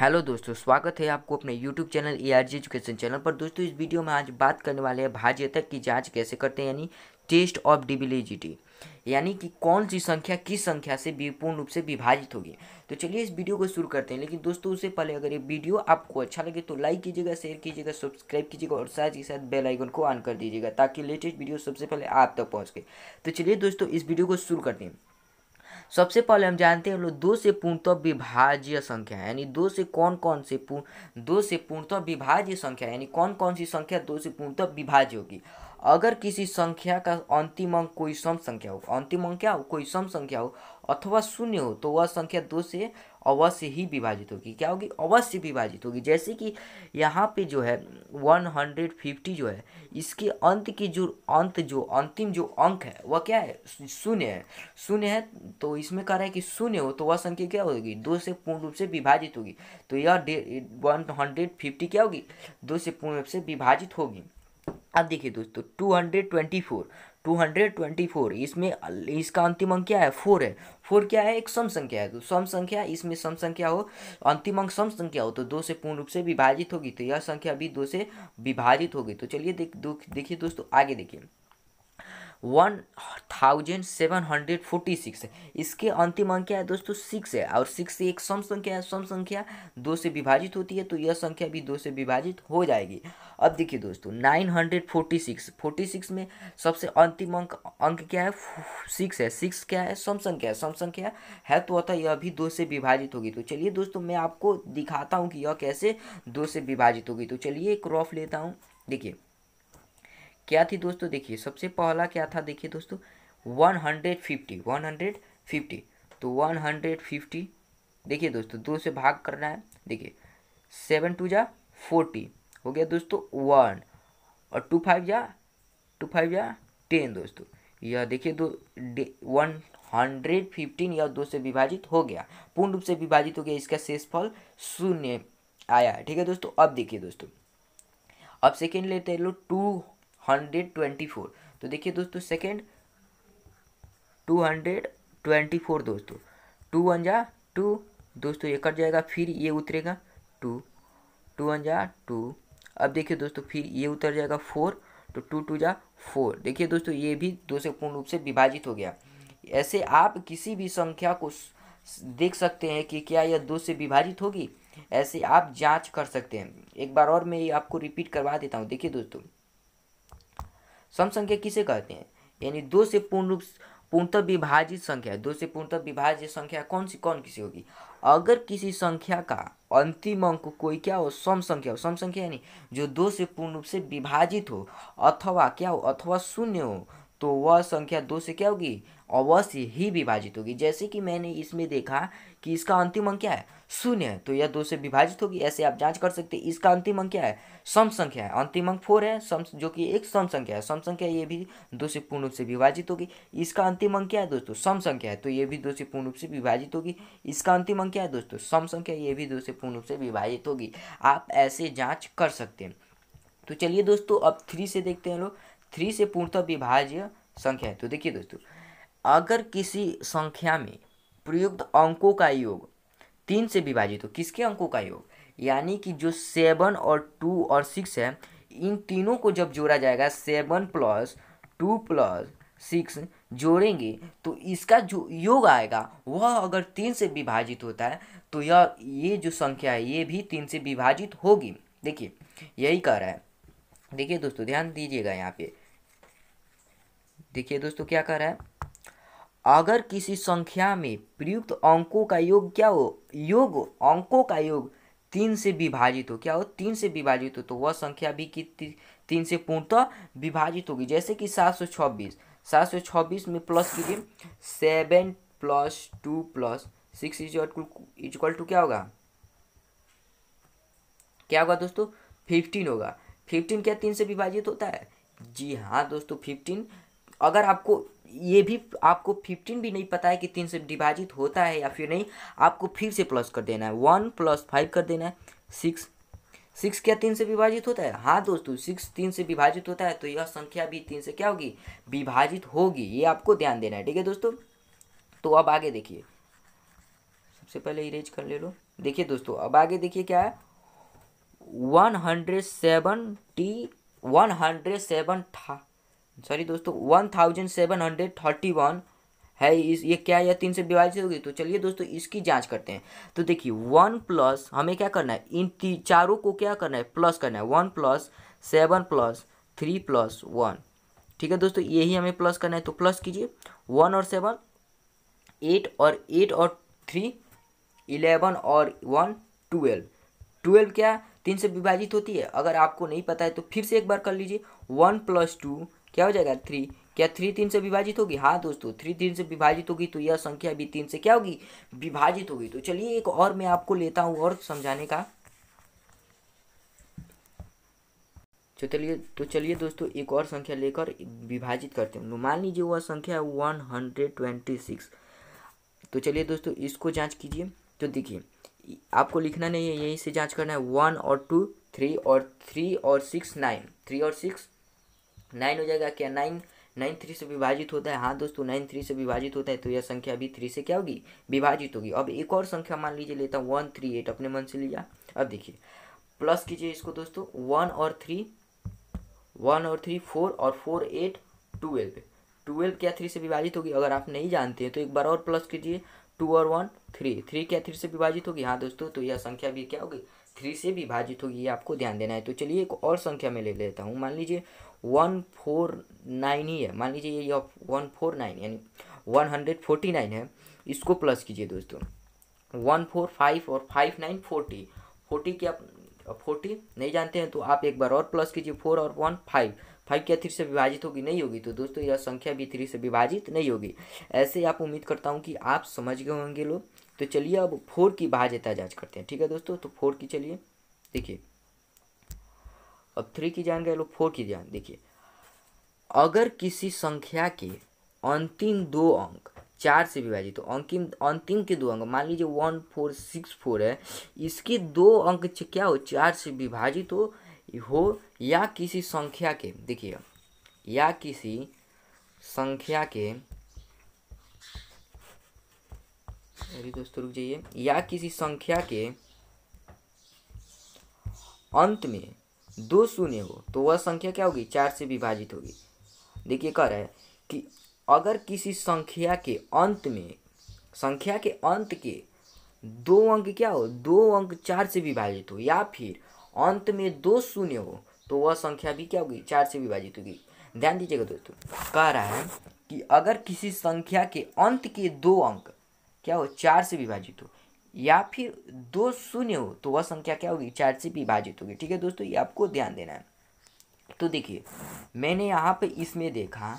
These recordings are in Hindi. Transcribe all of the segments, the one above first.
हेलो दोस्तों स्वागत है आपको अपने YouTube channel A R G education channel पर दोस्तों इस वीडियो में आज बात करने वाले हैं भाज्यता की जांच कैसे करते हैं यानी टेस्ट ऑफ डिबिलिजिटी e यानी कि कौन सी संख्या किस संख्या से पूर्ण रूप से विभाजित होगी तो चलिए इस वीडियो को शुरू करते हैं लेकिन दोस्तों उससे पहले अगर ये वीडियो आपको अच्छा लगे तो लाइक कीजिएगा शेयर कीजिएगा सब्सक्राइब कीजिएगा और साथ ही साथ बेल आइकन को ऑन कर दीजिएगा ताकि लेटेस्ट वीडियो सबसे पहले आप तक पहुँच गए तो चलिए दोस्तों इस वीडियो को शुरू करते हैं सबसे पहले हम जानते हैं लोग दो से पूर्णतः विभाज्य संख्या यानी दो से कौन कौन से पूर्ण दो से पूर्णतः विभाज्य संख्या यानी कौन कौन सी संख्या दो से पूर्णतः विभाज्य होगी अगर किसी संख्या का अंतिम अंक कोई सम संख्या हो अंतिम अंक क्या हो कोई सम संख्या हो अथवा शून्य हो तो वह संख्या दो से अवश्य ही विभाजित होगी क्या होगी अवश्य विभाजित होगी जैसे कि यहाँ पे जो है वन हंड्रेड फिफ्टी जो है इसके अंत की जो अंत जो अंतिम जो अंक है वह क्या है शून्य है शून्य है तो इसमें कह रहा है कि शून्य हो तो वह संख्या क्या होगी दो से पूर्ण रूप से विभाजित होगी तो यह वन हंड्रेड फिफ्टी क्या होगी दो से पूर्ण रूप से विभाजित होगी अब देखिए दोस्तों two hundred twenty four 224 twenty four इसमें इसका अंतिम अंक क्या है फोर है फोर क्या है एक सम संख्या है तो सम संख्या इसमें सम संख्या हो अंतिम अंक सम संख्या हो तो दो से पूर्ण रूप से विभाजित होगी तो यह संख्या भी दो से विभाजित होगी तो चलिए देख देखिए दोस्तों आगे देखिए one thousand seven hundred forty six है इसके अंतिम अंक क्या है दोस्तों सिक्स है और सिक्स से एक सम संख्या है सम संख्या दो से विभाजित होती है तो यह संख्या भी दो से विभाजित हो जाएगी अब देखिए दोस्तों nine hundred forty six forty six में सबसे अंतिम अंक अंक क्या है सिक्स है सिक्स क्या है सम संख्या है सम संख्या है तो अतः यह भी दो से विभाजित होगी तो चलिए दोस्तों मैं आपको दिखाता हूँ कि यह कैसे दो से विभाजित होगी तो चलिए एक रॉफ लेता हूँ देखिए क्या थी दोस्तों देखिए सबसे पहला क्या था देखिए दोस्तों one hundred fifty one hundred fifty तो वन हंड्रेड फिफ्टी देखिए दोस्तों दो से भाग करना है देखिए सेवन टू जा फोर्टी हो गया दोस्तों वन और टू फाइव जा टू फाइव या टेन दोस्तों यह देखिए दो वन हंड्रेड फिफ्टीन यह दो से विभाजित हो गया पूर्ण रूप से विभाजित हो गया इसका शेष फल शून्य आया है ठीक है दोस्तों अब देखिए दोस्तों अब सेकेंड लेते हैं लोग टू हंड्रेड ट्वेंटी फोर तो देखिए दोस्तों second two hundred twenty four दोस्तों टू वन जा टू दोस्तों ये कट जाएगा फिर ये उतरेगा टू टू वन जा टू अब देखिए दोस्तों फिर ये उतर जाएगा फोर तो टू टू जा फोर देखिए दोस्तों ये भी दो से पूर्ण रूप से विभाजित हो गया ऐसे आप किसी भी संख्या को देख सकते हैं कि क्या यह दो से विभाजित होगी ऐसे आप जांच कर सकते हैं एक बार और मैं ये आपको रिपीट करवा देता हूँ देखिए दोस्तों सम संख्या किसे कहते हैं यानी दो से पूर्ण रूप पूर्णतः विभाजित संख्या दो से पूर्णतः विभाजित संख्या कौन सी कौन किसी होगी अगर किसी संख्या का अंतिम अंक कोई क्या हो सम संख्या हो सम संख्या यानी जो दो से पूर्ण रूप से विभाजित हो अथवा क्या हो अथवा शून्य हो तो वह संख्या दो से क्या होगी अवश्य ही विभाजित होगी जैसे कि मैंने इसमें देखा कि इसका अंतिम अंक क्या है शून्य है तो यह दो से विभाजित होगी ऐसे आप जांच कर सकते हैं इसका अंतिम अंक क्या है सम संख्या है अंतिम अंक फोर है सम जो कि एक सम संख्या है सम संख्या ये भी दो से पूर्ण रूप से विभाजित होगी इसका अंतिम अंक क्या है दोस्तों सम संख्या है तो ये भी दो से पूर्ण रूप से विभाजित होगी इसका अंतिम अंक क्या है दोस्तों सम संख्या ये भी दो से पूर्ण रूप से विभाजित होगी आप ऐसे जाँच कर सकते हैं तो चलिए दोस्तों अब थ्री से देखते हैं लोग थ्री से पूर्णतः विभाज्य संख्या है तो देखिए दोस्तों अगर किसी संख्या में प्रयुक्त अंकों का योग तीन से विभाजित हो किसके अंकों का योग यानी कि जो सेवन और टू और सिक्स है इन तीनों को जब जोड़ा जाएगा seven plus two plus six जोड़ेंगे तो इसका जो योग आएगा वह अगर तीन से विभाजित होता है तो यह ये जो संख्या है ये भी तीन से विभाजित होगी देखिए यही कह रहा है देखिए दोस्तों ध्यान दीजिएगा यहाँ पे देखिए दोस्तों क्या कह रहा है अगर किसी संख्या में प्रयुक्त अंकों का योग क्या हो योग अंकों का योग तीन से विभाजित हो क्या हो तीन से विभाजित हो तो वह संख्या भी कि तीन से पूर्णतः विभाजित होगी जैसे कि सात सौ छब्बीस सात सौ छब्बीस में प्लस कीजिए seven plus two plus six is equal to क्या होगा क्या होगा दोस्तों फिफ्टीन होगा फिफ्टीन क्या तीन से विभाजित होता है जी हाँ दोस्तों फिफ्टीन अगर आपको ये भी आपको फिफ्टीन भी नहीं पता है कि तीन से डिभाजित होता है या फिर नहीं आपको फिर से प्लस कर देना है वन प्लस फाइव कर देना है सिक्स सिक्स क्या तीन से विभाजित होता है हाँ दोस्तों सिक्स तीन से विभाजित होता है तो यह संख्या भी तीन से क्या होगी विभाजित होगी ये आपको ध्यान देना है ठीक है दोस्तों तो अब आगे देखिए सबसे पहले इरेज कर ले लो देखिए दोस्तों अब आगे देखिए क्या है one hundred seventy one hundred seven था सॉरी दोस्तों one thousand seven hundred thirty one है इस ये क्या या तीन से विभाजित होगी तो चलिए दोस्तों इसकी जांच करते हैं तो देखिए वन प्लस हमें क्या करना है इन ती चारों को क्या करना है प्लस करना है one plus seven plus three plus one ठीक है दोस्तों यही हमें प्लस करना है तो प्लस कीजिए वन और सेवन एट और एट और थ्री इलेवन और वन ट्वेल्व ट्वेल्व क्या तीन से विभाजित होती है अगर आपको नहीं पता है तो फिर से एक बार कर लीजिए वन प्लस टू क्या हो जाएगा थ्री क्या थ्री तीन से विभाजित होगी हाँ दोस्तों थ्री तीन से विभाजित होगी तो यह संख्या भी तीन से क्या होगी विभाजित होगी तो चलिए एक और मैं आपको लेता हूँ और समझाने का तो चलिए तो चलिए दोस्तों एक और संख्या लेकर विभाजित करते हैं मान लीजिए वह संख्या वन हंड्रेड ट्वेंटी सिक्स तो चलिए दोस्तों इसको जांच कीजिए तो देखिए आपको लिखना नहीं है यहीं से जांच करना है वन और टू थ्री और थ्री और सिक्स नाइन थ्री और सिक्स नाइन हो जाएगा क्या नाइन नाइन थ्री से विभाजित होता है हाँ दोस्तों नाइन थ्री से विभाजित होता है तो यह संख्या भी थ्री से क्या होगी विभाजित होगी अब एक और संख्या मान लीजिए लेता हूँ वन थ्री एट अपने मन से लिया अब देखिए प्लस कीजिए इसको दोस्तों वन और थ्री वन और थ्री फोर और फोर एट ट्वेल्व ट्वेल्व क्या थ्री से विभाजित होगी अगर आप नहीं जानते हैं तो एक बार और प्लस कीजिए टू और वन थ्री थ्री क्या थ्री से विभाजित होगी हाँ दोस्तों तो यह संख्या भी क्या होगी थ्री से विभाजित होगी ये आपको ध्यान देना है तो चलिए एक और संख्या में ले लेता हूँ मान लीजिए वन फोर नाइन ही है मान लीजिए ये वन फोर नाइन यानी वन हंड्रेड फोर्टी नाइन है इसको प्लस कीजिए दोस्तों वन फोर फाइव और फाइव नाइन फोर्टी फोर्टी क्या फोर्टी नहीं जानते हैं तो आप एक बार और प्लस कीजिए फोर और वन फाइव फाइव क्या थ्री से विभाजित होगी नहीं होगी तो दोस्तों यह संख्या भी थ्री से विभाजित नहीं होगी ऐसे आप उम्मीद करता हूँ कि आप समझ गए होंगे लोग तो चलिए अब फोर की भाजयता जाँच करते हैं ठीक है दोस्तों तो फोर की चलिए देखिए अब थ्री की जान गए लोग फोर की जान देखिए अगर किसी संख्या के अंतिम दो अंक चार से विभाजित हो अंतिम अंतिम के दो अंक मान लीजिए वन फोर सिक्स फोर है इसके दो अंक क्या हो चार से विभाजित हो हो या किसी संख्या के देखिए या किसी संख्या के मेरी दोस्तों रुक जाइए या किसी संख्या के अंत में दो शून्य हो तो वह संख्या क्या होगी चार से विभाजित होगी देखिए कह रहा है कि अगर किसी संख्या के अंत में संख्या के अंत के दो अंक क्या हो दो अंक चार से विभाजित हो या फिर अंत में दो शून्य हो तो वह संख्या भी क्या होगी चार से विभाजित होगी ध्यान दीजिएगा दोस्तों कह रहा है कि अगर किसी संख्या के अंत के दो अंक क्या हो चार से विभाजित हो या फिर दो शून्य हो तो वह संख्या क्या होगी चार से विभाजित होगी ठीक है दोस्तों ये आपको ध्यान देना है तो देखिए मैंने यहाँ पे इसमें देखा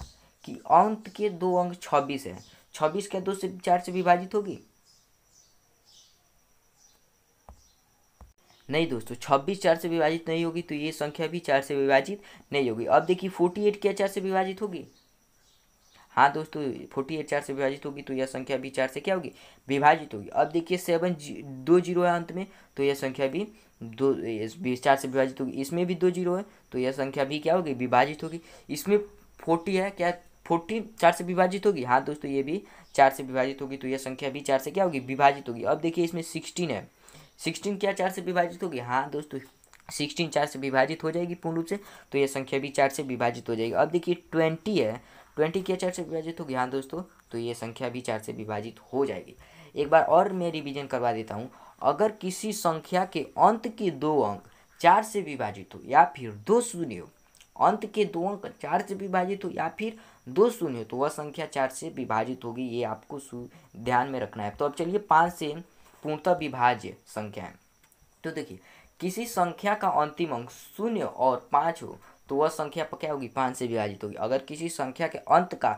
कि अंत के दो अंक छब्बीस है छब्बीस क्या दो से चार से विभाजित होगी नहीं दोस्तों छब्बीस चार से विभाजित नहीं होगी तो ये संख्या भी चार से विभाजित नहीं होगी अब देखिए फोर्टी एट क्या चार से विभाजित होगी हाँ दोस्तों फोर्टी एट चार से विभाजित होगी तो यह संख्या भी चार से क्या होगी विभाजित होगी अब देखिए सेवन जी, दो जीरो है अंत में तो यह संख्या भी दो बीस चार से विभाजित होगी इसमें भी दो जीरो है तो यह संख्या भी क्या होगी विभाजित होगी इसमें फोर्टी है क्या फोर्टी चार से विभाजित होगी हाँ दोस्तों ये भी चार से विभाजित होगी तो यह संख्या भी चार से क्या होगी विभाजित होगी अब देखिए इसमें सिक्सटीन है सिक्सटीन क्या चार से विभाजित होगी हाँ दोस्तों सिक्सटीन चार से विभाजित हो जाएगी पूर्ण रूप से तो यह संख्या भी चार से विभाजित हो जाएगी अब देखिए ट्वेंटी है ट्वेंटी क्या चार से विभाजित हो गया हाँ दोस्तों तो ये संख्या भी चार से विभाजित हो जाएगी एक बार और मैं रिविजन करवा देता हूँ अगर किसी संख्या के अंत के दो अंक चार से विभाजित हो या फिर दो शून्य हो अंत के दो अंक चार से विभाजित हो या फिर दो शून्य तो वह संख्या चार से विभाजित होगी ये आपको ध्यान में रखना है तो अब चलिए पाँच से पूर्णतः विभाज्य संख्या है तो देखिए किसी संख्या का अंतिम अंक शून्य और पाँच हो तो वह संख्या पर क्या होगी पाँच से विभाजित होगी अगर किसी संख्या के अंत का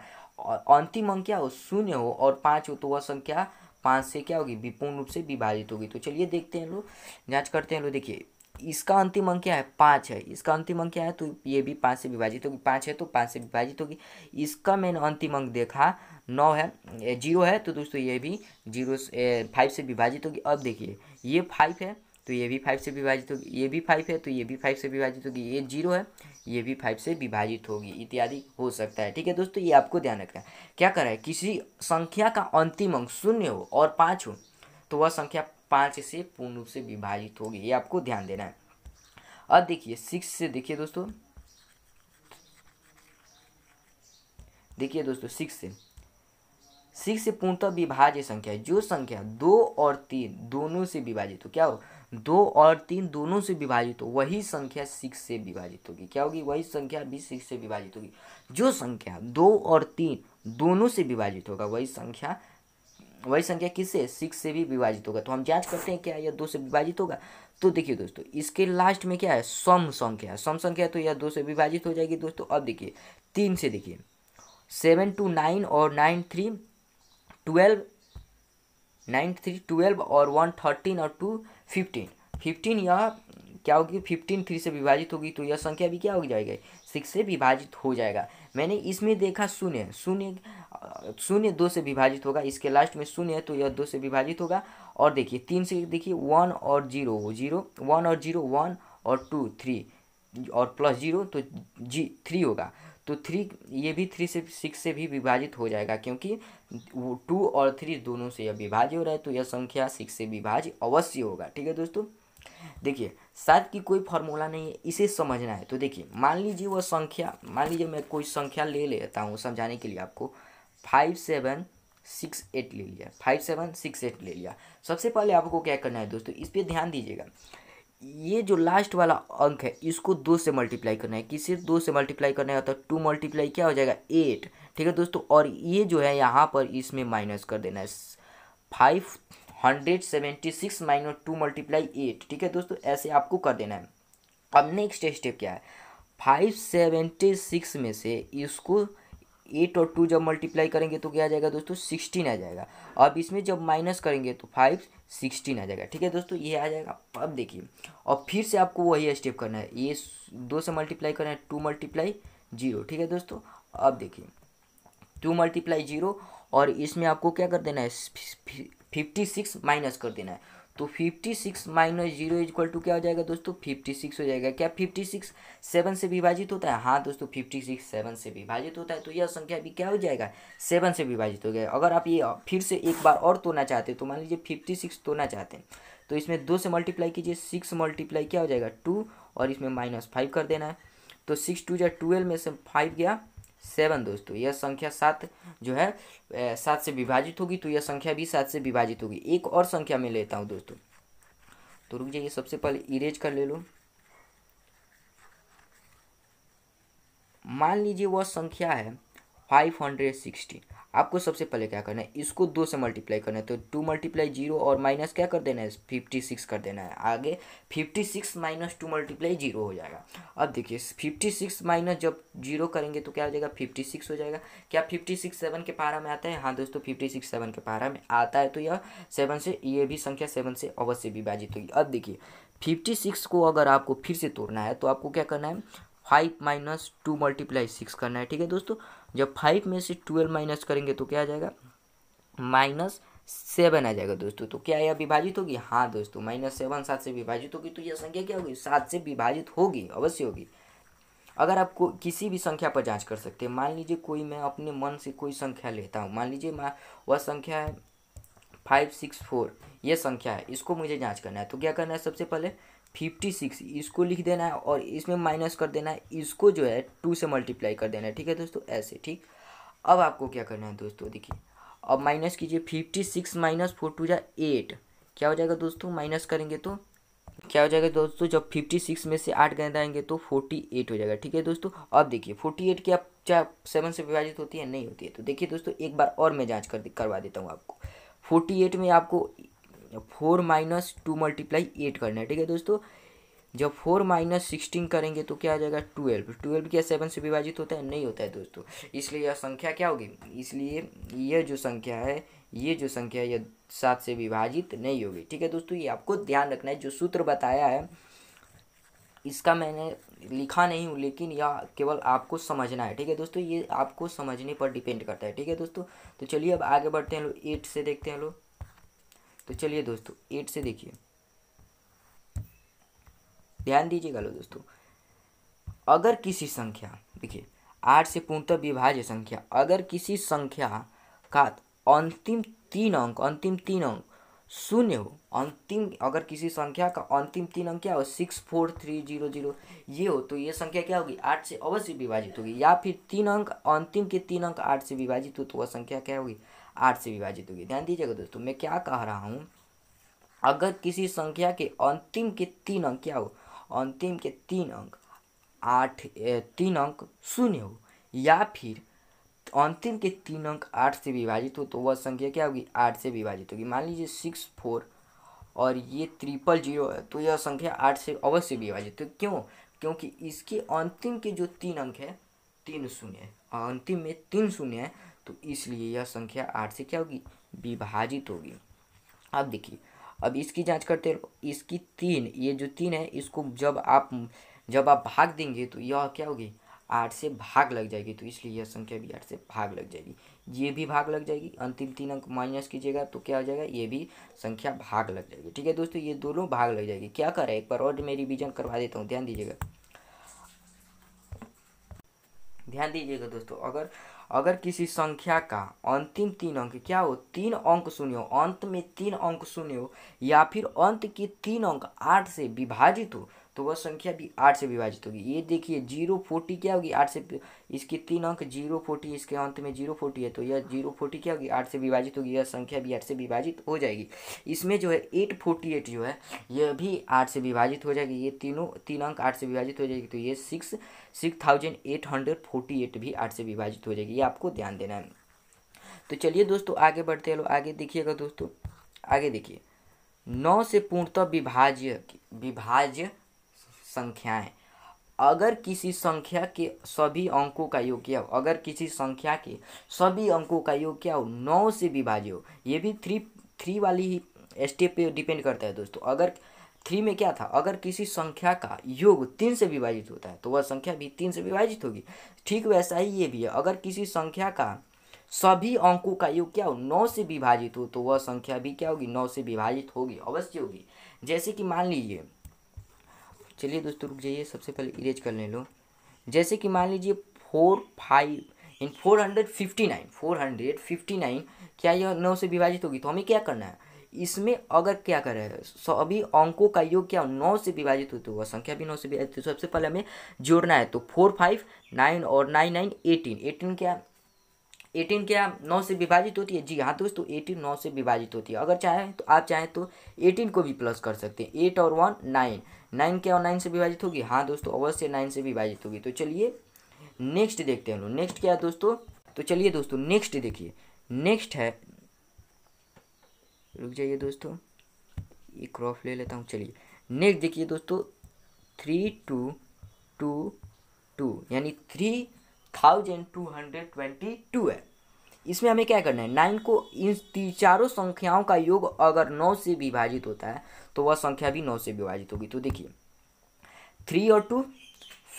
अंतिम अंक क्या हो शून्य हो और पाँच हो तो वह संख्या पाँच से क्या होगी विपूर्ण रूप से विभाजित होगी तो चलिए देखते हैं लोग जाँच करते हैं लोग देखिए इसका अंतिम अंक क्या है पाँच है इसका अंतिम अंक क्या है तो ये भी पाँच से विभाजित होगी पाँच है तो पाँच से विभाजित होगी इसका मैंने अंतिम अंक देखा नौ है जीरो है तो दोस्तों ये भी जीरो फाइव से विभाजित होगी अब देखिए ये फाइव है तो ये भी फाइव से विभाजित होगी ये भी फाइव है तो ये भी फाइव से विभाजित होगी ये जीरो है ये भी फाइव से विभाजित होगी इत्यादि हो सकता है ठीक है दोस्तों ये आपको ध्यान रखना है क्या करा है किसी संख्या का अंतिम अंक शून्य हो और पाँच हो तो वह संख्या पाँच से पूर्ण रूप से विभाजित होगी ये आपको ध्यान देना है अब देखिए सिक्स से देखिए दोस्तों देखिए दोस्तों सिक्स से सिक्स से पूर्णतः विभाज्य संख्या है जो संख्या दो और तीन दोनों से विभाजित हो क्या हो दो और तीन दोनों से विभाजित हो वही संख्या सिक्स से विभाजित होगी क्या होगी वही संख्या भी सिक्स से विभाजित होगी जो संख्या दो और तीन दोनों से विभाजित होगा वही संख्या वही संख्या किससे सिक्स से भी विभाजित होगा तो हम जांच करते हैं क्या यह दो से विभाजित होगा तो देखिए दोस्तों इसके लास्ट में क्या है सम संख्या सम संख्या तो यह दो से विभाजित हो जाएगी दोस्तों अब देखिए तीन से देखिए सेवन टू नाइन और nine three twelve nine three twelve और वन थर्टीन और टू फिफ्टीन फिफ्टीन यह क्या होगी फिफ्टीन थ्री से विभाजित होगी तो यह संख्या भी क्या हो जाएगी सिक्स से विभाजित हो जाएगा मैंने इसमें देखा शून्य शून्य शून्य दो से विभाजित होगा इसके लास्ट में शून्य है तो यह दो से विभाजित होगा और देखिए तीन से देखिए वन और जीरो जीरो वन और जीरो वन और टू थ्री और प्लस जीरो तो जी थ्री होगा तो थ्री ये भी थ्री से सिक्स से भी विभाजित हो जाएगा क्योंकि वो टू और थ्री दोनों से यह विभाज्य हो रहा है तो यह संख्या सिक्स से विभाज्य अवश्य होगा ठीक है दोस्तों देखिए सात की कोई फॉर्मूला नहीं है इसे समझना है तो देखिए मान लीजिए वह संख्या मान लीजिए मैं कोई संख्या ले लेता हूँ समझाने के लिए आपको फाइव सेवन सिक्स एट ले लिया फाइव सेवन सिक्स एट ले लिया सबसे पहले आपको क्या करना है दोस्तों इस पर ध्यान दीजिएगा ये जो लास्ट वाला अंक है इसको दो से मल्टीप्लाई करना है कि सिर्फ दो से मल्टीप्लाई करना है तो टू मल्टीप्लाई क्या हो जाएगा एट ठीक है दोस्तों और ये जो है यहाँ पर इसमें माइनस कर देना है five hundred seventy six minus two multiply eight ठीक है दोस्तों ऐसे आपको कर देना है अब नेक्स्ट स्टेप क्या है फाइव सेवेंटी सिक्स में से इसको एट और टू जब मल्टीप्लाई करेंगे तो क्या आ जाएगा दोस्तों सिक्सटीन आ जाएगा अब इसमें जब माइनस करेंगे तो फाइव सिक्सटीन आ जाएगा ठीक है दोस्तों ये आ जाएगा अब देखिए और फिर से आपको वही स्टेप करना है ये दो से मल्टीप्लाई करना है टू मल्टीप्लाई जीरो ठीक है दोस्तों अब देखिए टू मल्टीप्लाई जीरो और इसमें आपको क्या कर देना है फिफ्टी सिक्स माइनस कर देना है तो fifty six minus zero equal to क्या हो जाएगा दोस्तों फिफ्टी सिक्स हो जाएगा क्या फिफ्टी सिक्स सेवन से विभाजित होता है हाँ दोस्तों फिफ्टी सिक्स सेवन से विभाजित होता है तो यह संख्या भी क्या हो जाएगा सेवन से विभाजित हो गया अगर आप ये फिर से एक बार और तोड़ना चाहते हैं तो मान लीजिए फिफ्टी सिक्स तोड़ना चाहते हैं तो इसमें दो से मल्टीप्लाई कीजिए सिक्स मल्टीप्लाई क्या हो जाएगा टू और इसमें माइनस फाइव कर देना है तो सिक्स टू या ट्वेल्व में से फाइव गया सेवन दोस्तों तो यह संख्या सात जो है सात से विभाजित होगी तो यह संख्या भी सात से विभाजित होगी एक और संख्या में लेता हूँ दोस्तों तो रुक जाइए सबसे पहले इरेज कर ले लो मान लीजिए वह संख्या है फाइव हंड्रेड सिक्सटी आपको सबसे पहले क्या करना है इसको दो से मल्टीप्लाई करना है तो टू मल्टीप्लाई जीरो और माइनस क्या कर देना है फिफ्टी सिक्स कर देना है आगे fifty six minus two multiply zero हो जाएगा अब देखिए फिफ्टी सिक्स माइनस जब जीरो करेंगे तो क्या हो जाएगा फिफ्टी सिक्स हो जाएगा क्या फिफ्टी सिक्स सेवन के पारा में आता है हाँ दोस्तों फिफ्टी सिक्स सेवन के पारा में आता है तो यह सेवन से ये भी संख्या सेवन से अवश्य विभाजित होगी अब देखिए फिफ्टी सिक्स को अगर आपको फिर से तोड़ना है तो आपको क्या करना है five minus two multiply six करना है ठीक है दोस्तों जब फाइव में से ट्वेल्व माइनस करेंगे तो क्या आ जाएगा माइनस सेवन आ जाएगा दोस्तों तो क्या यह विभाजित होगी हाँ दोस्तों माइनस सेवन सात से विभाजित होगी तो यह संख्या क्या होगी सात से विभाजित होगी अवश्य होगी अगर आप को किसी भी संख्या पर जांच कर सकते हैं मान लीजिए कोई मैं अपने मन से कोई संख्या लेता हूँ मान लीजिए वह संख्या है फाइव सिक्स फोर ये संख्या है इसको मुझे जांच करना है तो क्या करना है सबसे पहले फिफ्टी सिक्स इसको लिख देना है और इसमें माइनस कर देना है इसको जो है टू से मल्टीप्लाई कर देना है ठीक है दोस्तों ऐसे ठीक अब आपको क्या करना है दोस्तों देखिए अब माइनस कीजिए fifty six minus four two जा एट क्या हो जाएगा दोस्तों माइनस करेंगे तो क्या हो जाएगा दोस्तों जब फिफ्टी सिक्स में से आठ आएंगे तो फोर्टी एट हो जाएगा ठीक है दोस्तों अब देखिए फोर्टी एट क्या चाहे सेवन से विभाजित होती है नहीं होती है तो देखिए दोस्तों एक बार और मैं जाँच कर करवा देता हूँ आपको फोर्टी एट में आपको four minus two multiply eight करना है ठीक है दोस्तों जब फोर माइनस सिक्सटीन करेंगे तो क्या आ जाएगा ट्वेल्व ट्वेल्व क्या सेवन से विभाजित होता है नहीं होता है दोस्तों इसलिए यह संख्या क्या होगी इसलिए यह जो संख्या है ये जो संख्या है यह सात से विभाजित नहीं होगी ठीक है दोस्तों ये आपको ध्यान रखना है जो सूत्र बताया है इसका मैंने लिखा नहीं हूँ लेकिन यह केवल आपको समझना है ठीक है दोस्तों ये आपको समझने पर डिपेंड करता है ठीक है दोस्तों तो चलिए अब आगे बढ़ते हैं लोग एट से देखते हैं लोग तो चलिए दोस्तों एट से देखिए ध्यान दीजिएगा लो दोस्तों अगर किसी संख्या देखिए आठ से पूर्णतः विभाज्य संख्या अगर किसी संख्या का अंतिम तीन अंक अंतिम तीन अंक शून्य हो अंतिम अगर किसी संख्या का अंतिम तीन अंक क्या हो six four three zero zero ये हो तो ये संख्या क्या होगी आठ से अवश्य विभाजित होगी या फिर तीन अंक अंतिम के तीन अंक आठ से विभाजित हो तो वह संख्या क्या होगी आठ से विभाजित होगी ध्यान दीजिएगा दोस्तों मैं क्या कह रहा हूँ अगर किसी संख्या के अंतिम के तीन अंक क्या हो अंतिम के तीन अंक आठ तीन अंक शून्य हो या फिर अंतिम के तीन अंक आठ से विभाजित हो तो वह संख्या क्या होगी आठ से विभाजित होगी मान लीजिए सिक्स फोर और ये ट्रिपल जीरो है तो यह संख्या आठ से अवश्य विभाजित हो क्यों क्योंकि इसके अंतिम के जो तीन अंक है तीन शून्य है अंतिम में तीन शून्य है तो इसलिए यह संख्या आठ से क्या होगी विभाजित होगी अब देखिए अब इसकी जांच करते रहो इसकी तीन ये जो तीन है इसको जब आप जब आप भाग देंगे तो यह क्या होगी आठ से भाग लग जाएगी तो इसलिए यह संख्या भी आठ से भाग लग जाएगी ये भी भाग लग जाएगी अंतिम तीन अंक माइनस कीजिएगा तो क्या हो जाएगा ये भी संख्या भाग लग जाएगी ठीक है दोस्तों ये दोनों भाग लग जाएगी क्या करें एक बार और मैं रिविजन करवा देता हूँ ध्यान दीजिएगा ध्यान दीजिएगा दोस्तों अगर अगर किसी संख्या का अंतिम तीन अंक क्या हो तीन अंक शून्य हो अंत में तीन अंक शून्य हो या फिर अंत के तीन अंक आठ से विभाजित हो तो वह संख्या भी आठ से विभाजित होगी ये देखिए जीरो फोर्टी क्या होगी आठ से इसके तीन अंक जीरो फोर्टी इसके अंत में जीरो फोर्टी है तो यह जीरो फोर्टी क्या होगी आठ से विभाजित होगी यह संख्या भी आठ से विभाजित हो जाएगी इसमें जो है एट फोर्टी एट जो है यह भी आठ से विभाजित हो जाएगी ये तीनों तीन अंक आठ से विभाजित हो जाएगी तो ये six six thousand eight hundred forty eight भी आठ से विभाजित हो जाएगी ये आपको ध्यान देना है तो चलिए दोस्तों आगे बढ़ते हैं आगे देखिएगा दोस्तों आगे देखिए नौ से पूर्णतः विभाज्य विभाज्य संख्याएं अगर किसी संख्या के सभी अंकों का योग क्या हो अगर किसी संख्या के सभी अंकों का योग क्या हो नौ से विभाज्य हो ये भी थ्री थ्री वाली ही स्टेप पे डिपेंड करता है दोस्तों अगर थ्री में क्या था अगर किसी संख्या का योग तीन से विभाजित होता है तो वह संख्या भी तीन से विभाजित होगी ठीक वैसा ही ये भी है अगर किसी संख्या का सभी अंकों का योग क्या हो नौ से विभाजित हो तो वह संख्या भी क्या होगी नौ से विभाजित होगी अवश्य होगी जैसे कि मान लीजिए चलिए दोस्तों रुक जाइए सबसे पहले इरेज कर ले लो जैसे कि मान लीजिए फोर फाइव इन four hundred fifty nine four hundred fifty nine क्या यह नौ से विभाजित होगी तो हमें क्या करना है इसमें अगर क्या करें सभी अंकों का योग क्या नौ से विभाजित होते हुआ संख्या भी नौ से विभाजित होती तो सबसे पहले हमें जोड़ना है तो फोर फाइव नाइन और नाइन नाइन एटीन एटीन क्या एटीन क्या नौ से विभाजित होती है जी हाँ दोस्तों एटीन नौ से विभाजित होती है अगर चाहें तो आप चाहें तो एटीन को भी प्लस कर सकते हैं एट और वन नाइन नाइन क्या नाइन से विभाजित होगी हाँ दोस्तों अवश्य नाइन से विभाजित होगी तो चलिए नेक्स्ट देखते हैं हम लोग नेक्स्ट क्या है दोस्तों तो चलिए दोस्तों नेक्स्ट देखिए नेक्स्ट है रुक जाइए दोस्तों ये क्रॉप ले लेता हूँ चलिए नेक्स्ट देखिए दोस्तों थ्री टू टू टू यानी three thousand two hundred twenty two है इसमें हमें क्या करना है नाइन को इन तीन चारों संख्याओं का योग अगर नौ से विभाजित होता है तो वह संख्या भी नौ से विभाजित होगी तो देखिए थ्री और टू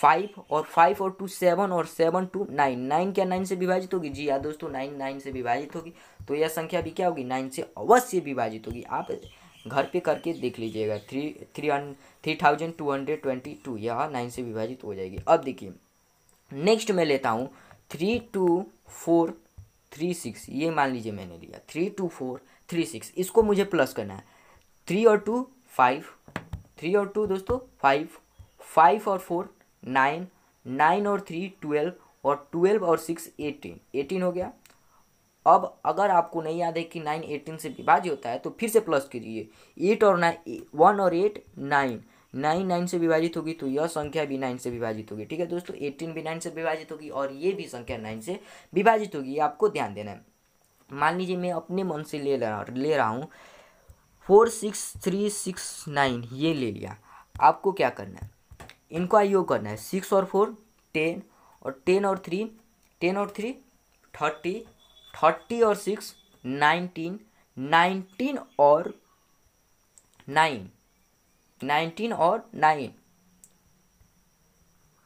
फाइव और फाइव और टू सेवन और सेवन टू नाइन नाइन क्या नाइन से विभाजित होगी जी हाँ दोस्तों नाइन नाइन से विभाजित होगी तो यह संख्या भी क्या होगी नाइन से अवश्य विभाजित होगी आप घर पे करके देख लीजिएगा three three three thousand two hundred twenty two यह नाइन से विभाजित हो जाएगी अब देखिए नेक्स्ट मैं लेता हूँ three two four three six ये मान लीजिए मैंने लिया three two four three six इसको मुझे प्लस करना है थ्री और टू फाइव थ्री और टू दोस्तों फाइव फाइव और फोर नाइन नाइन और थ्री ट्वेल्व और ट्वेल्व और सिक्स एटीन एटीन हो गया अब अगर आपको नहीं याद है कि नाइन एटीन से विभाज्य होता है तो फिर से प्लस कीजिए एट और नाइन वन और एट नाइन नाइन नाइन से विभाजित होगी तो यह संख्या भी नाइन से विभाजित होगी ठीक है दोस्तों एटीन भी नाइन से विभाजित होगी और ये भी संख्या नाइन से विभाजित होगी आपको ध्यान देना है मान लीजिए मैं अपने मन से ले रहा ले रहा हूँ four six three six nine ये ले लिया आपको क्या करना है इनको योग करना है सिक्स और फोर टेन और टेन और थ्री टेन और थ्री थर्टी थर्टी और सिक्स नाइनटीन नाइनटीन और नाइन नाइनटीन और नाइन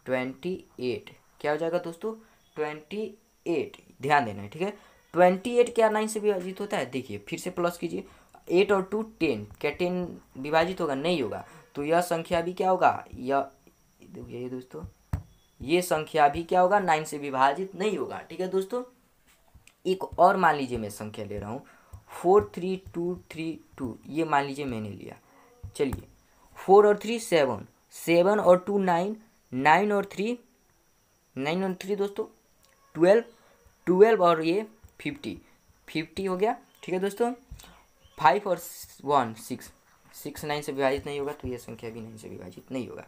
ट्वेंटी एट क्या हो जाएगा दोस्तों ट्वेंटी एट ध्यान देना है ठीक है ट्वेंटी एट क्या नाइन से विभाजित होता है देखिए फिर से प्लस कीजिए एट और टू टेन क्या टेन विभाजित होगा नहीं होगा तो यह संख्या भी क्या होगा यह देखिए दोस्तों ये संख्या भी क्या होगा नाइन से विभाजित नहीं होगा ठीक है दोस्तों एक और मान लीजिए मैं संख्या ले रहा हूँ four three two three two ये मान लीजिए मैंने लिया चलिए फोर और थ्री सेवन सेवन और टू नाइन नाइन और थ्री नाइन और थ्री दोस्तों ट्वेल्व ट्वेल्व और ये फिफ्टी फिफ्टी हो गया ठीक है दोस्तों फाइव और वन सिक्स सिक्स नाइन से विभाजित नहीं होगा तो ये संख्या भी नाइन से विभाजित नहीं होगा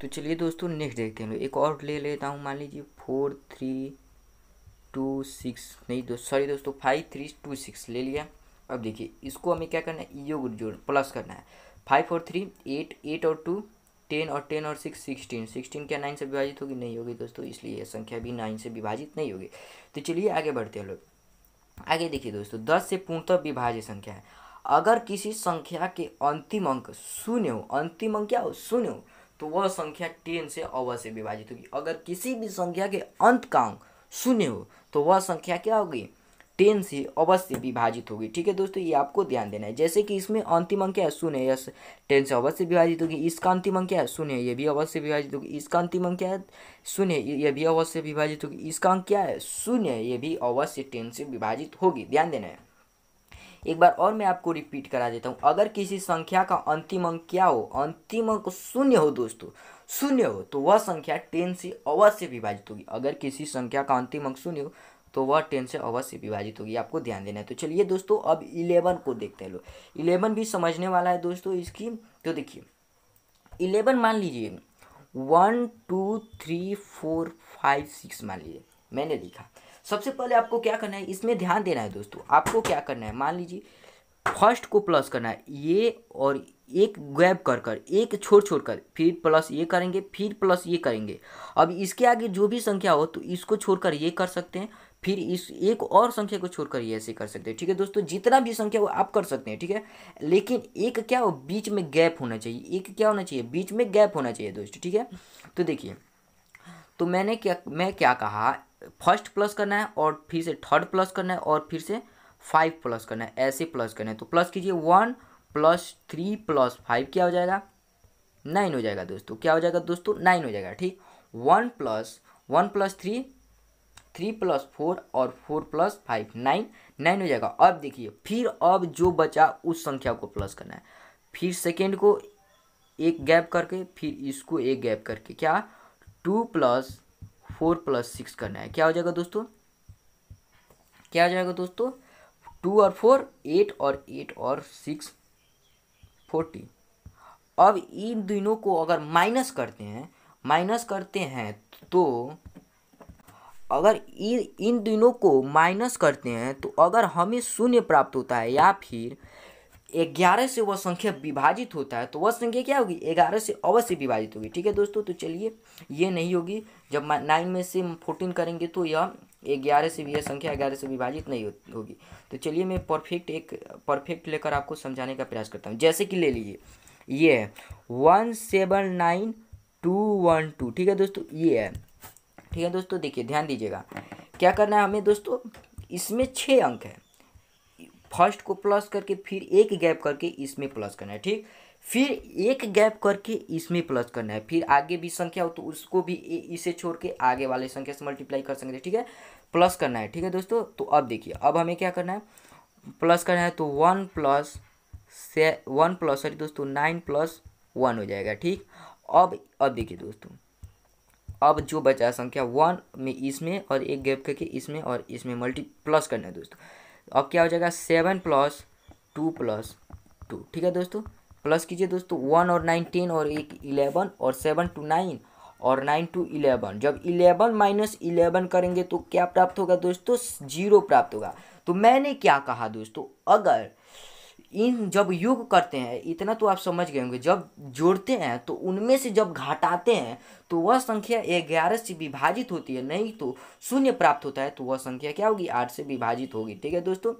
तो चलिए दोस्तों नेक्स्ट देखते हैं एक और ले लेता हूँ मान लीजिए फोर थ्री टू सिक्स नहीं दो सॉरी दोस्तों फाइव थ्री टू सिक्स ले लिया अब देखिए इसको हमें क्या करना है योग जोड़ प्लस करना है फाइव और थ्री एट एट और टू टेन और टेन और सिक्स सिक्सटीन सिक्सटीन क्या नाइन से विभाजित होगी नहीं होगी दोस्तों इसलिए यह संख्या भी नाइन से विभाजित नहीं होगी तो चलिए आगे बढ़ते हैं लोग आगे देखिए दोस्तों दस से पूर्णतः विभाज्य संख्या है अगर किसी संख्या के अंतिम अंक शून्य हो अंतिम अंक क्या हो शून्य हो तो वह संख्या टेन से अवश्य विभाजित होगी अगर किसी भी संख्या के अंत का अंक शून्य हो तो वह संख्या क्या होगी टेन से अवश्य विभाजित होगी ठीक है दोस्तों ये आपको ध्यान देना है जैसे कि इसमें अंतिम अंक है शून्य है यस टेन से अवश्य विभाजित होगी इसका अंतिम अंक है शून्य है ये भी अवश्य विभाजित होगी इसका अंतिम अंक है शून्य ये भी अवश्य विभाजित होगी इसका अंक क्या है शून्य है ये भी अवश्य टेन से विभाजित होगी ध्यान देना है एक बार और मैं आपको रिपीट करा देता हूँ अगर किसी संख्या का अंतिम अंक क्या हो अंतिम अंक शून्य हो दोस्तों शून्य हो तो वह संख्या टेन से अवश्य विभाजित होगी अगर किसी संख्या का अंतिम अंक शून्य हो तो वह टेन से अवश्य विभाजित होगी आपको ध्यान देना है तो चलिए दोस्तों अब इलेवन को देखते हैं लोग इलेवन भी समझने वाला है दोस्तों इसकी तो देखिए इलेवन मान लीजिए one two three four five six मान लीजिए मैंने लिखा सबसे पहले आपको क्या करना है इसमें ध्यान देना है दोस्तों आपको क्या करना है मान लीजिए फर्स्ट को प्लस करना है ये और एक गैप कर कर एक छोड़ छोड़ कर फिर प्लस ये करेंगे फिर प्लस ये करेंगे अब इसके आगे जो भी संख्या हो तो इसको छोड़कर ये कर सकते हैं फिर इस एक और संख्या को छोड़कर ये ऐसे कर सकते हैं ठीक है दोस्तों जितना भी संख्या वो आप कर सकते हैं ठीक है लेकिन एक क्या हो बीच में गैप होना चाहिए एक क्या होना चाहिए बीच में गैप होना चाहिए दोस्तों ठीक है तो देखिए तो मैंने क्या मैं क्या कहा फर्स्ट प्लस करना है और फिर से थर्ड प्लस करना है और फिर से फाइव प्लस करना है ऐसे प्लस करना है तो प्लस कीजिए one plus three plus five क्या हो जाएगा नाइन हो जाएगा दोस्तों क्या हो जाएगा दोस्तों नाइन हो जाएगा ठीक one plus one plus three three plus four और four plus five nine nine हो जाएगा अब देखिए फिर अब जो बचा उस संख्या को प्लस करना है फिर सेकेंड को एक गैप करके फिर इसको एक गैप करके क्या two plus four plus six करना है क्या हो जाएगा दोस्तों क्या हो जाएगा दोस्तों टू और फोर एट और एट और सिक्स फोर्टी अब इन दोनों को अगर माइनस करते हैं माइनस करते हैं तो अगर इन इन दिनों को माइनस करते हैं तो अगर हमें शून्य प्राप्त होता है या फिर ग्यारह से वह संख्या विभाजित होता है तो वह संख्या क्या होगी ग्यारह से अवश्य विभाजित होगी ठीक है दोस्तों तो चलिए ये नहीं होगी जब नाइन में से फोर्टीन करेंगे तो यह ग्यारह से भी यह संख्या ग्यारह से विभाजित नहीं होगी तो चलिए मैं परफेक्ट एक परफेक्ट लेकर आपको समझाने का प्रयास करता हूँ जैसे कि ले लीजिए ये है one seven nine two one two ठीक है दोस्तों ये है ठीक है दोस्तों देखिए ध्यान दीजिएगा क्या करना है हमें दोस्तों इसमें छः अंक है फर्स्ट को प्लस करके फिर एक गैप करके इसमें प्लस करना है ठीक फिर एक गैप करके इसमें प्लस करना है फिर आगे भी संख्या हो तो उसको भी इसे छोड़ के आगे वाले संख्या से मल्टीप्लाई कर सकते ठीक है प्लस करना है ठीक है दोस्तों तो अब देखिए अब हमें क्या करना है प्लस करना है तो वन प्लस से वन प्लस सॉरी दोस्तों नाइन प्लस वन हो जाएगा ठीक अब अब देखिए दोस्तों अब जो बचा संख्या वन में इसमें और एक गैप करके इसमें और इसमें मल्टी प्लस करना है दोस्तों अब क्या हो जाएगा seven plus two plus two ठीक है दोस्तों प्लस कीजिए दोस्तों वन और नाइन टेन और एक इलेवन और सेवन टू नाइन और नाइन टू इलेवन जब इलेवन माइनस इलेवन करेंगे तो क्या प्राप्त होगा दोस्तों जीरो प्राप्त होगा तो मैंने क्या कहा दोस्तों अगर इन जब योग करते हैं इतना तो आप समझ गए होंगे जब जोड़ते हैं तो उनमें से जब घटाते हैं तो वह संख्या ग्यारह से विभाजित होती है नहीं तो शून्य प्राप्त होता है तो वह संख्या क्या होगी आठ से विभाजित होगी ठीक है दोस्तों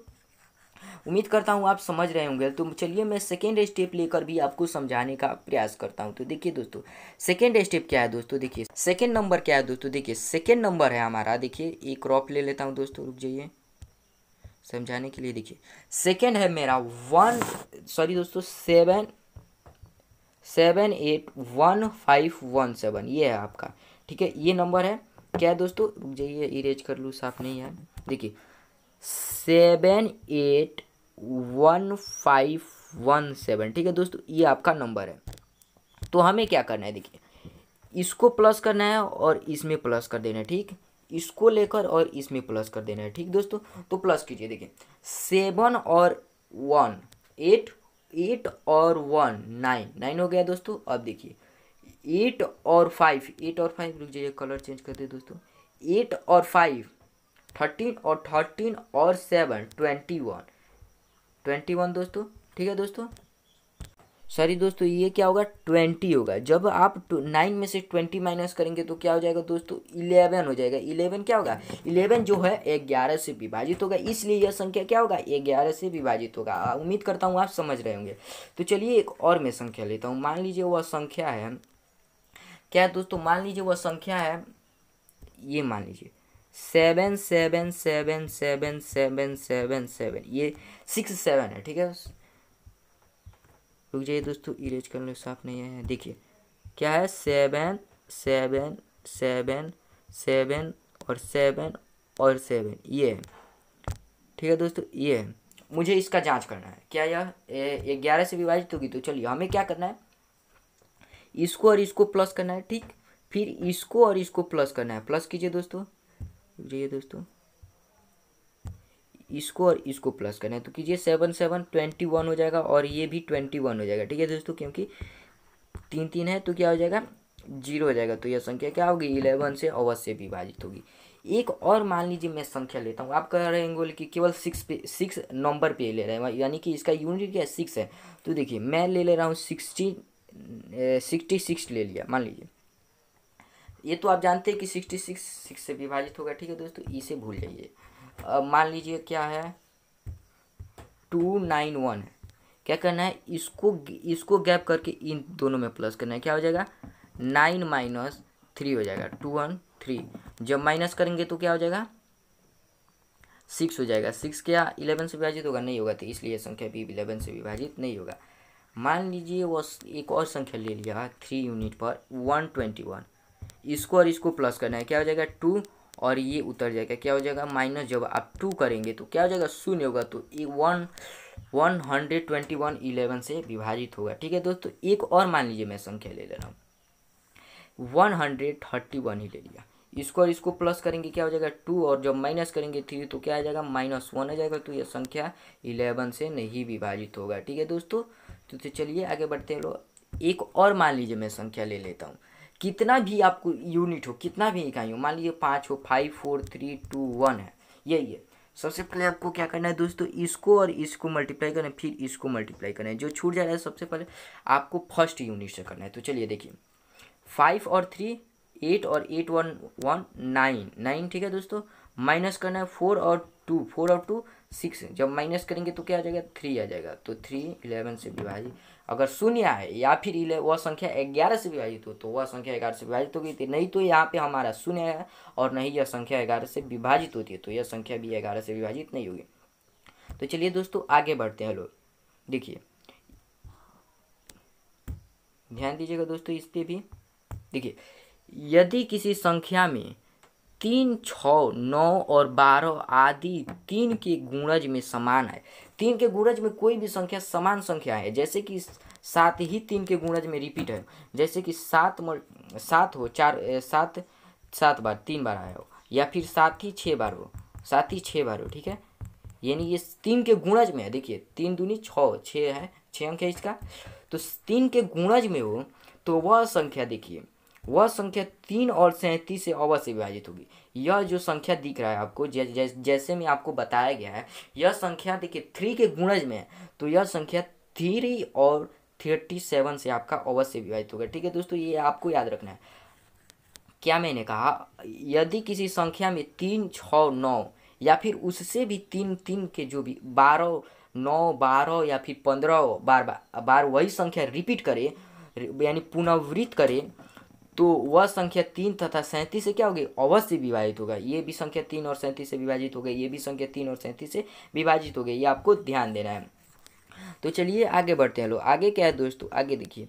उम्मीद करता हूँ आप समझ रहे होंगे तो चलिए मैं सेकेंड स्टेप लेकर भी आपको समझाने का प्रयास करता हूँ तो देखिए दोस्तों सेकेंड स्टेप क्या है दोस्तों देखिए सेकेंड नंबर क्या है दोस्तों देखिए सेकेंड नंबर है हमारा देखिए एक रॉप ले लेता हूँ दोस्तों रुक जाइए समझाने के लिए देखिए सेकेंड है मेरा वन सॉरी दोस्तों seven seven eight one five one seven ये है आपका ठीक है ये नंबर है क्या है दोस्तों रुक जाइए इरेज कर लूँ साफ नहीं है देखिए seven eight one five one seven ठीक है दोस्तों ये आपका नंबर है तो हमें क्या करना है देखिए इसको प्लस करना है और इसमें प्लस कर देना है ठीक इसको लेकर और इसमें प्लस कर देना है ठीक दोस्तों तो प्लस कीजिए देखिए सेवन और वन एट एट और वन नाइन नाइन हो गया दोस्तों अब देखिए एट और फाइव एट और फाइव रुक जाइए कलर चेंज कर दे दोस्तों एट और फाइव थर्टीन और थर्टीन और seven twenty one twenty one दोस्तों ठीक है दोस्तों सॉरी दोस्तों ये क्या होगा ट्वेंटी होगा जब आप नाइन में से ट्वेंटी माइनस करेंगे तो क्या हो जाएगा दोस्तों इलेवन हो जाएगा इलेवन क्या होगा इलेवन जो है ग्यारह से विभाजित होगा इसलिए यह संख्या क्या होगा ग्यारह से विभाजित होगा उम्मीद करता हूँ आप समझ रहे होंगे तो चलिए एक और मैं संख्या लेता हूँ मान लीजिए वह संख्या है क्या दोस्तों मान लीजिए वह संख्या है ये मान लीजिए seven seven seven seven seven seven seven ये सिक्स सेवन है ठीक है रुक जाइए दोस्तों इरेज लो साफ नहीं आया है देखिए क्या है सेवन सेवन सेवन सेवन और सेवन और सेवन ये ठीक है दोस्तों ये मुझे इसका जांच करना है क्या यह ग्यारह से विभाजित होगी तो चलिए हमें क्या करना है इसको और इसको प्लस करना है ठीक फिर इसको और इसको प्लस करना है प्लस कीजिए दोस्तों जाइए दोस्तों इसको और इसको प्लस करना है तो कीजिए सेवन सेवन ट्वेंटी वन हो जाएगा और ये भी ट्वेंटी वन हो जाएगा ठीक है दोस्तों क्योंकि तीन तीन है तो क्या हो जाएगा जीरो हो जाएगा तो यह संख्या क्या होगी इलेवन से अवश्य विभाजित होगी एक और मान लीजिए मैं संख्या लेता हूँ आप कह रहे होंगे कि केवल सिक्स पे सिक्स नंबर पे ले रहे हैं यानी कि इसका यूनिट क्या सिक्स है तो देखिए मैं ले ले रहा हूँ सिक्सटी सिक्सटी सिक्स ले लिया मान लीजिए ये तो आप जानते हैं कि सिक्सटी सिक्स सिक्स से विभाजित होगा ठीक है दोस्तों इसे भूल जाइए मान लीजिए क्या है टू नाइन वन है क्या करना है इसको इसको गैप करके इन दोनों में प्लस करना है क्या हो जाएगा नाइन माइनस थ्री हो जाएगा टू वन थ्री जब माइनस करेंगे तो क्या हो जाएगा सिक्स हो जाएगा सिक्स क्या इलेवन से विभाजित होगा नहीं होगा तो इसलिए संख्या भी इलेवन से विभाजित नहीं होगा मान लीजिए वो एक और संख्या ले लिया थ्री यूनिट पर वन ट्वेंटी वन इसको और इसको प्लस करना है क्या हो जाएगा टू और ये उतर जाएगा क्या हो जाएगा माइनस जब आप टू करेंगे तो क्या हो जाएगा शून्य होगा तो ये one one hundred twenty one eleven से विभाजित होगा ठीक है दोस्तों एक और मान लीजिए मैं संख्या ले ले रहा हूँ वन हंड्रेड थर्टी वन ही ले लिया इसको और इसको प्लस करेंगे क्या हो जाएगा टू और जब माइनस करेंगे थ्री तो क्या आ जाएगा माइनस वन आ जाएगा तो यह संख्या इलेवन से नहीं विभाजित होगा ठीक है दोस्तों तो, तो चलिए आगे बढ़ते हैं लोग एक और मान लीजिए मैं संख्या ले लेता हूँ कितना भी आपको यूनिट हो कितना भी इकाई हो मान लीजिए पाँच हो five four three two one है यही है सबसे पहले आपको क्या करना है दोस्तों इसको और इसको मल्टीप्लाई करना है फिर इसको मल्टीप्लाई करना है जो छूट जा रहा है सबसे पहले आपको फर्स्ट यूनिट से करना है तो चलिए देखिए फाइव और थ्री एट और eight one one nine nine ठीक है दोस्तों माइनस करना है फोर और टू फोर और टू सिक्स जब माइनस करेंगे तो क्या आ जाएगा थ्री आ जाएगा तो थ्री इलेवन से विभाजित अगर शून्य है या फिर इले वह संख्या ग्यारह से विभाजित हो तो वह संख्या ग्यारह से विभाजित होगी थी तो नहीं तो यहाँ पे हमारा शून्य है और नहीं यह संख्या ग्यारह से विभाजित होती है तो यह संख्या भी ग्यारह से विभाजित नहीं होगी तो चलिए दोस्तों आगे बढ़ते हैं लोग देखिए ध्यान दीजिएगा दोस्तों इस पर भी देखिए यदि किसी संख्या में तीन छ नौ और बारह आदि तीन के गुणज में समान है तीन के गुणज में कोई भी संख्या समान संख्या है जैसे कि सात ही तीन के गुणज में रिपीट है जैसे कि सात मल सात हो चार सात सात बार तीन बार आया हो या फिर सात ही छः बार हो सात ही छः बार हो ठीक है यानी ये तीन के गुणज में है देखिए तीन दूनी छः छः है छः अंक है इसका तो तीन के गुणज में हो तो वह संख्या देखिए वह संख्या तीन और सैंतीस से अवश्य विभाजित होगी यह जो संख्या दिख रहा है आपको जै, जै, जैसे में आपको बताया गया है यह संख्या देखिए थ्री के गुणज में तो यह संख्या थ्री और थर्टी सेवन से आपका अवश्य विभाजित होगा ठीक है दोस्तों ये आपको याद रखना है क्या मैंने कहा यदि किसी संख्या में तीन छः नौ या फिर उससे भी तीन तीन के जो भी बारह नौ बारह या फिर पंद्रह बार बार वही संख्या रिपीट करे यानी पुनरावृत्त करे तो वह संख्या तीन तथा सैंतीस से क्या होगी अवश्य विभाजित होगा ये भी संख्या तीन और सैंतीस से विभाजित हो गई ये भी संख्या तीन और सैंतीस से विभाजित हो गई ये आपको ध्यान देना है तो चलिए आगे बढ़ते हैं लो आगे क्या है दोस्तों आगे देखिए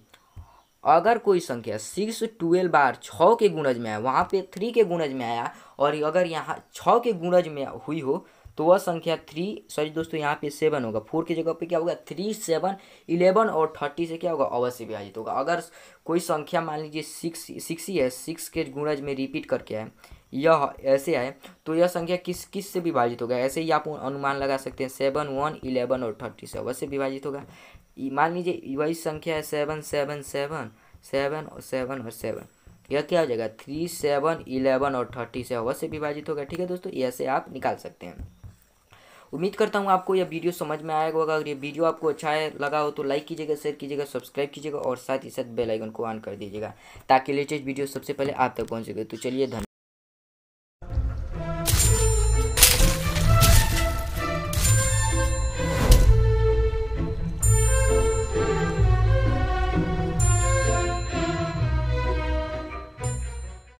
अगर कोई संख्या सिक्स ट्वेल्व बार छः के गुणज में आया वहाँ पे थ्री के गुणज में आया और अगर यहाँ छः के गुणज में हुई हो तो वह संख्या थ्री सॉरी दोस्तों यहाँ पे सेवन होगा फोर की जगह पे क्या होगा थ्री सेवन इलेवन और थर्टी से क्या होगा अवश्य विभाजित होगा अगर कोई संख्या मान लीजिए सिक्स सिक्स ही है सिक्स के गुणज में रिपीट करके आए यह ऐसे है तो यह संख्या किस किस से विभाजित होगा ऐसे ही आप अनुमान लगा सकते हैं सेवन वन इलेवन और थर्टी से अवश्य विभाजित होगा मान लीजिए वही संख्या है सेवन सेवन सेवन सेवन और सेवन और सेवन यह क्या हो जाएगा थ्री सेवन इलेवन और थर्टी से अवश्य विभाजित होगा ठीक है दोस्तों ऐसे आप निकाल सकते हैं उम्मीद करता हूँ आपको यह वीडियो समझ में आएगा होगा अगर ये वीडियो आपको अच्छा है लगा हो तो लाइक कीजिएगा शेयर कीजिएगा सब्सक्राइब कीजिएगा और साथ ही साथ बेलाइकन को ऑन कर दीजिएगा ताकि लेटेस्ट वीडियो सबसे पहले आप तक पहुँच सके तो चलिए धन्यवाद